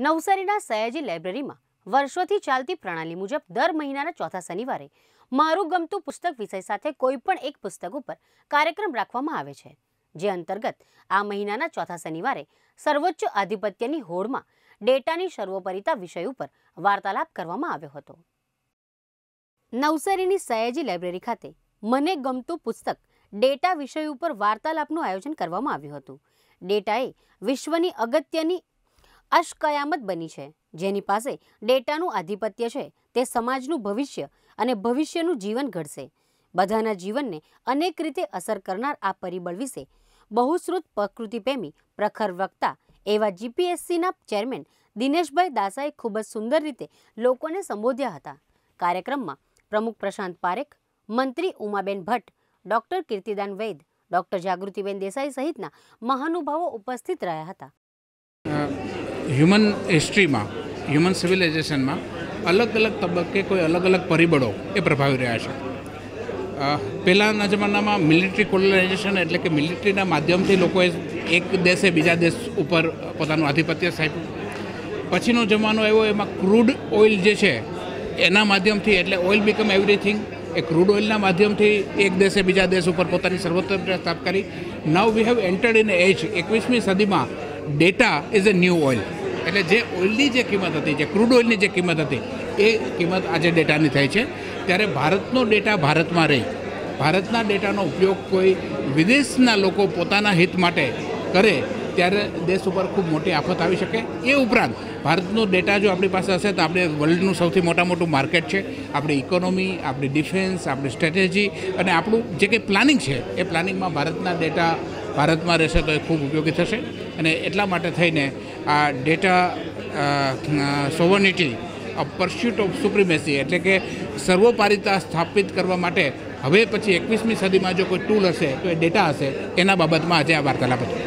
નવસારીના સયાજી લાઇબ્રેરીમાં વર્ષોથી ચાલતી પ્રણાલી મુજબ દર મહિનાના ચોથા શનિવારે મારું ગમતું પુસ્તક વિષય સાથે કોઈપણ એક પુસ્તક ઉપર કાર્યક્રમ રાખવામાં આવે છે જે અંતર્ગત આ મહિનાના ચોથા શનિવારે સર્વોચ્ચ આધિપત્યની હોડમાં ડેટાની સર્વોપરિતા વિષય ઉપર વાર્તાલાપ કરવામાં આવ્યો હતો નવસારીની સયાજી લાઇબ્રેરી ખાતે મને ગમતું પુસ્તક ડેટા વિષય ઉપર વાર્તાલાપનું આયોજન કરવામાં આવ્યું હતું ડેટાએ વિશ્વની અગત્યની અશકયામત બની છે જેની પાસે ડેટાનું આધિપત્ય છે તે સમાજનું ભવિષ્ય અને ભવિષ્યનું જીવન ઘડશે બધાના જીવનને અનેક રીતે અસર કરનાર આ પરિબળ વિશે બહુશ્રુત પ્રકૃતિપ્રેમી પ્રખર વક્તા એવા જીપીએસસીના ચેરમેન દિનેશભાઈ દાસાએ ખૂબ જ સુંદર રીતે લોકોને સંબોધ્યા હતા કાર્યક્રમમાં પ્રમુખ પ્રશાંત પારેખ મંત્રી ઉમાબેન ભટ્ટ ડૉક્ટર કીર્તિદાન વૈદ ડૉક્ટર જાગૃતિબેન દેસાઈ સહિતના મહાનુભાવો ઉપસ્થિત રહ્યા હતા હ્યુમન હિસ્ટ્રીમાં હ્યુમન સિવિલાઇઝેશનમાં અલગ અલગ તબક્કે કોઈ અલગ અલગ પરિબળો એ પ્રભાવી રહ્યા છે પહેલાંના જમાનામાં મિલિટરી કોલોનાઇઝેશન એટલે કે મિલિટરીના માધ્યમથી લોકોએ એક દેશે બીજા દેશ ઉપર પોતાનું આધિપત્ય સ્થાપ્યું પછીનો જમાનો એવો એમાં ક્રૂડ ઓઇલ જે છે એના માધ્યમથી એટલે ઓઇલ બીકમ એવરીથિંગ એ ક્રૂડ ઓઇલના માધ્યમથી એક દેશે બીજા દેશ ઉપર પોતાની સર્વોત્તમતા સ્થાપ કરી now we have entered in age એકવીસમી સદીમાં data is a new oil એટલે જે ઓઇલની જે કિંમત હતી જે ક્રૂડ ઓઇલની જે કિંમત હતી એ કિંમત આજે ડેટાની થાય છે ત્યારે ભારતનો ડેટા ભારતમાં રહી ભારતના ડેટાનો ઉપયોગ કોઈ વિદેશના લોકો પોતાના હિત માટે કરે ત્યારે દેશ ઉપર ખૂબ મોટી આફત આવી શકે એ ઉપરાંત ભારતનો ડેટા જો આપણી પાસે હશે તો આપણે વર્લ્ડનું સૌથી મોટા મોટું માર્કેટ છે આપણી ઇકોનોમી આપણી ડિફેન્સ આપણી સ્ટ્રેટેજી અને આપણું જે કંઈ પ્લાનિંગ છે એ પ્લાનિંગમાં ભારતના ડેટા ભારતમાં રહેશે તો એ ખૂબ ઉપયોગી થશે અને એટલા માટે થઈને આ data sovereignty pursuit of supremacy એટલે કે સર્વોપારિતા સ્થાપિત કરવા માટે હવે પછી એકવીસમી સદીમાં જો કોઈ ટૂલ હશે તો એ ડેટા હશે એના બાબતમાં આજે આ વાર્તાલાપ હતી